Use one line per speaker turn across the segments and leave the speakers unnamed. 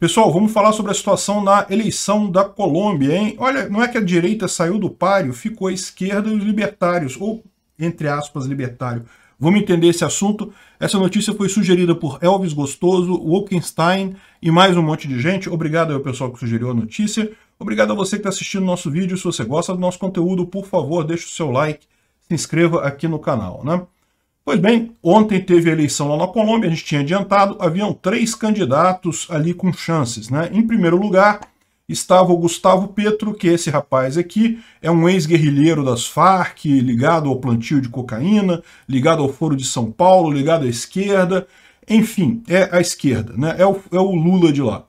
Pessoal, vamos falar sobre a situação na eleição da Colômbia, hein? Olha, não é que a direita saiu do páreo, ficou a esquerda e os libertários, ou, entre aspas, libertário. Vamos entender esse assunto. Essa notícia foi sugerida por Elvis Gostoso, Wolkenstein e mais um monte de gente. Obrigado ao pessoal que sugeriu a notícia. Obrigado a você que está assistindo nosso vídeo. Se você gosta do nosso conteúdo, por favor, deixe o seu like, se inscreva aqui no canal, né? Pois bem, ontem teve a eleição lá na Colômbia, a gente tinha adiantado, haviam três candidatos ali com chances. Né? Em primeiro lugar, estava o Gustavo Petro, que esse rapaz aqui é um ex-guerrilheiro das Farc, ligado ao plantio de cocaína, ligado ao Foro de São Paulo, ligado à esquerda, enfim, é a esquerda, né? é, o, é o Lula de lá.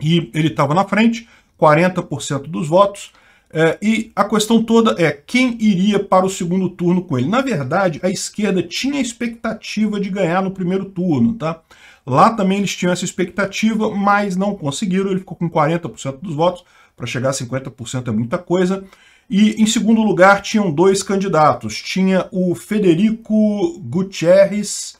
E ele estava na frente, 40% dos votos, é, e a questão toda é quem iria para o segundo turno com ele. Na verdade, a esquerda tinha expectativa de ganhar no primeiro turno, tá? Lá também eles tinham essa expectativa, mas não conseguiram. Ele ficou com 40% dos votos. Para chegar a 50% é muita coisa. E em segundo lugar tinham dois candidatos. Tinha o Federico Gutierrez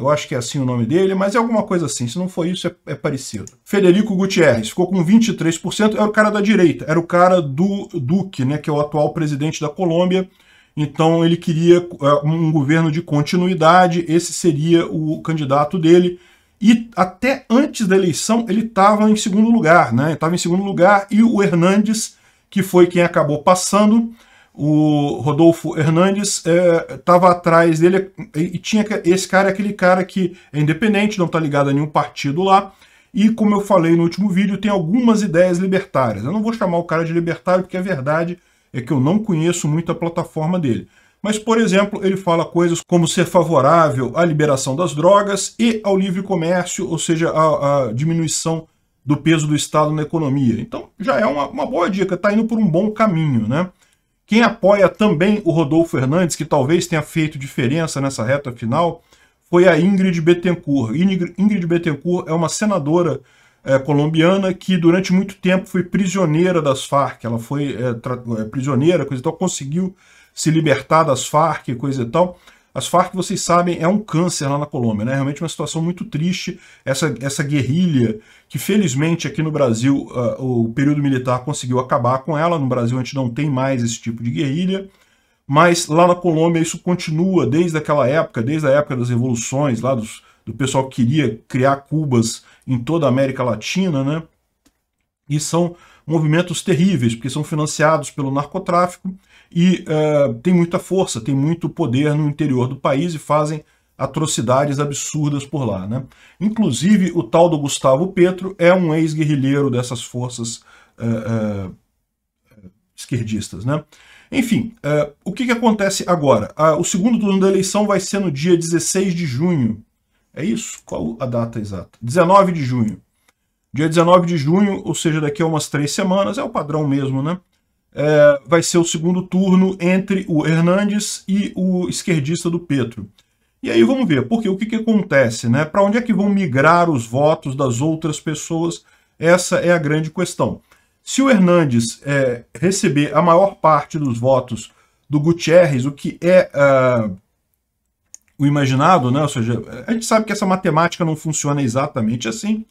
eu acho que é assim o nome dele, mas é alguma coisa assim. Se não for isso, é, é parecido. Federico Gutierrez ficou com 23%, era o cara da direita, era o cara do Duque, né, que é o atual presidente da Colômbia. Então ele queria é, um governo de continuidade, esse seria o candidato dele. E até antes da eleição ele estava em segundo lugar, né? Estava em segundo lugar e o Hernandes, que foi quem acabou passando, o Rodolfo Hernandes estava é, atrás dele e tinha esse cara é aquele cara que é independente, não está ligado a nenhum partido lá. E como eu falei no último vídeo, tem algumas ideias libertárias. Eu não vou chamar o cara de libertário porque a é verdade é que eu não conheço muito a plataforma dele. Mas, por exemplo, ele fala coisas como ser favorável à liberação das drogas e ao livre comércio, ou seja, à, diminuição do peso do Estado na economia. Então já é uma, uma boa dica, está indo por um bom caminho, né? Quem apoia também o Rodolfo Fernandes, que talvez tenha feito diferença nessa reta final, foi a Ingrid Betancourt. Ingrid Betancourt é uma senadora é, colombiana que durante muito tempo foi prisioneira das Farc. Ela foi é, prisioneira, coisa e tal, conseguiu se libertar das Farc, coisa e tal. As Farc, vocês sabem, é um câncer lá na Colômbia, né? É realmente uma situação muito triste. Essa, essa guerrilha, que felizmente aqui no Brasil uh, o período militar conseguiu acabar com ela. No Brasil a gente não tem mais esse tipo de guerrilha. Mas lá na Colômbia isso continua desde aquela época, desde a época das revoluções, lá dos, do pessoal que queria criar Cubas em toda a América Latina, né? E são movimentos terríveis, porque são financiados pelo narcotráfico e uh, tem muita força, tem muito poder no interior do país e fazem atrocidades absurdas por lá. Né? Inclusive, o tal do Gustavo Petro é um ex-guerrilheiro dessas forças uh, uh, esquerdistas. Né? Enfim, uh, o que, que acontece agora? o segundo turno da eleição vai ser no dia 16 de junho. É isso? Qual a data exata? 19 de junho. Dia 19 de junho, ou seja, daqui a umas três semanas, é o padrão mesmo, né? É, vai ser o segundo turno entre o Hernandes e o esquerdista do Petro. E aí vamos ver, porque o que, que acontece, né? Para onde é que vão migrar os votos das outras pessoas? Essa é a grande questão. Se o Hernandes é, receber a maior parte dos votos do Gutierrez, o que é uh, o imaginado, né? Ou seja, a gente sabe que essa matemática não funciona exatamente assim,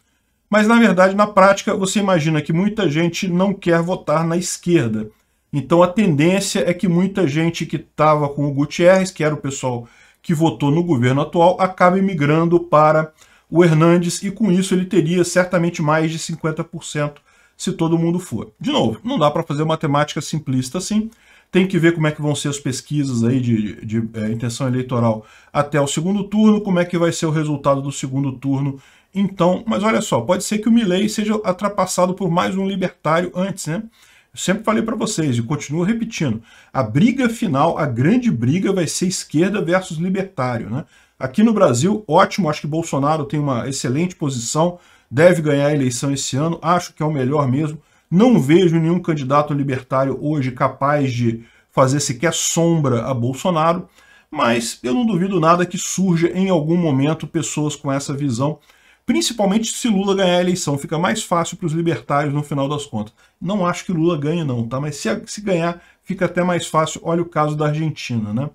mas, na verdade, na prática, você imagina que muita gente não quer votar na esquerda. Então, a tendência é que muita gente que estava com o Gutierrez, que era o pessoal que votou no governo atual, acabe migrando para o Hernandes e, com isso, ele teria certamente mais de 50% se todo mundo for. De novo, não dá para fazer matemática simplista assim. Tem que ver como é que vão ser as pesquisas aí de, de, de é, intenção eleitoral até o segundo turno, como é que vai ser o resultado do segundo turno então, mas olha só, pode ser que o Milley seja atrapassado por mais um libertário antes, né? Eu sempre falei para vocês e continuo repetindo, a briga final, a grande briga vai ser esquerda versus libertário, né? Aqui no Brasil, ótimo, acho que Bolsonaro tem uma excelente posição, deve ganhar a eleição esse ano, acho que é o melhor mesmo. Não vejo nenhum candidato libertário hoje capaz de fazer sequer sombra a Bolsonaro, mas eu não duvido nada que surja em algum momento pessoas com essa visão principalmente se Lula ganhar a eleição. Fica mais fácil para os libertários no final das contas. Não acho que Lula ganhe não, tá? Mas se, se ganhar, fica até mais fácil. Olha o caso da Argentina, né?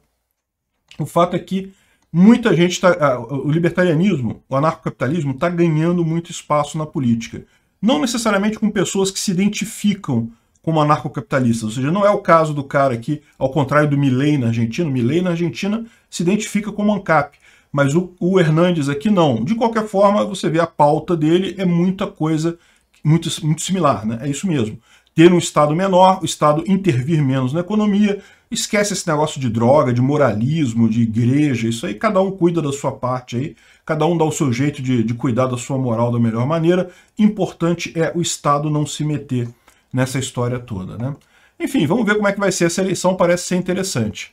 O fato é que muita gente está... O libertarianismo, o anarcocapitalismo, está ganhando muito espaço na política. Não necessariamente com pessoas que se identificam como anarcocapitalistas. Ou seja, não é o caso do cara aqui, ao contrário do Milley na Argentina. O Milley na Argentina se identifica como ANCAP mas o, o Hernandes aqui não. De qualquer forma, você vê a pauta dele, é muita coisa muito, muito similar, né? é isso mesmo. Ter um Estado menor, o Estado intervir menos na economia, esquece esse negócio de droga, de moralismo, de igreja, isso aí, cada um cuida da sua parte aí, cada um dá o seu jeito de, de cuidar da sua moral da melhor maneira, importante é o Estado não se meter nessa história toda, né? Enfim, vamos ver como é que vai ser essa eleição, parece ser interessante.